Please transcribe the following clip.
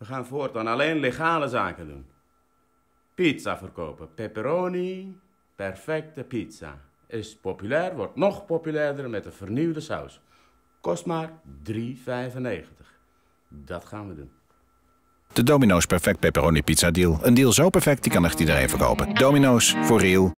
We gaan voortaan alleen legale zaken doen. Pizza verkopen. Pepperoni, perfecte pizza. Is populair, wordt nog populairder met een vernieuwde saus. Kost maar 3,95. Dat gaan we doen. De Domino's Perfect Pepperoni Pizza Deal. Een deal zo perfect, die kan echt iedereen verkopen. Domino's, voor real.